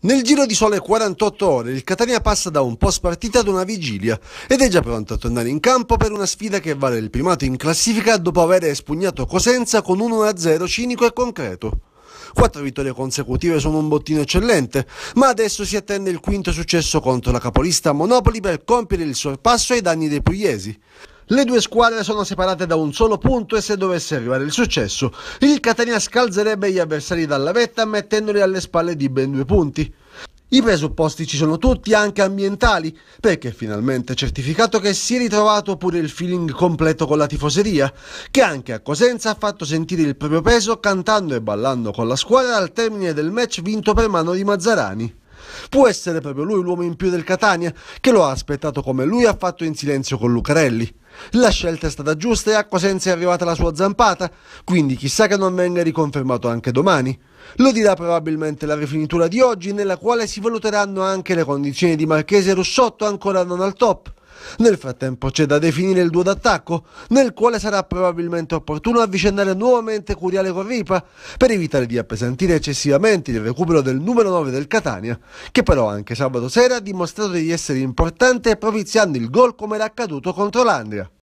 Nel giro di sole 48 ore il Catania passa da un post partita ad una vigilia ed è già pronto a tornare in campo per una sfida che vale il primato in classifica dopo aver espugnato Cosenza con 1-0 cinico e concreto. Quattro vittorie consecutive sono un bottino eccellente, ma adesso si attende il quinto successo contro la capolista Monopoli per compiere il sorpasso ai danni dei pugliesi. Le due squadre sono separate da un solo punto e se dovesse arrivare il successo, il Catania scalzerebbe gli avversari dalla vetta mettendoli alle spalle di ben due punti. I presupposti ci sono tutti, anche ambientali, perché finalmente è certificato che si è ritrovato pure il feeling completo con la tifoseria, che anche a Cosenza ha fatto sentire il proprio peso cantando e ballando con la squadra al termine del match vinto per mano di Mazzarani. Può essere proprio lui l'uomo in più del Catania, che lo ha aspettato come lui ha fatto in silenzio con Lucarelli. La scelta è stata giusta e a Cosenza è arrivata la sua zampata, quindi chissà che non venga riconfermato anche domani. Lo dirà probabilmente la rifinitura di oggi, nella quale si valuteranno anche le condizioni di Marchese e Russotto ancora non al top. Nel frattempo c'è da definire il duo d'attacco, nel quale sarà probabilmente opportuno avvicendare nuovamente Curiale con Ripa per evitare di appesantire eccessivamente il recupero del numero 9 del Catania, che però anche sabato sera ha dimostrato di essere importante propiziando il gol come era accaduto contro l'Andria.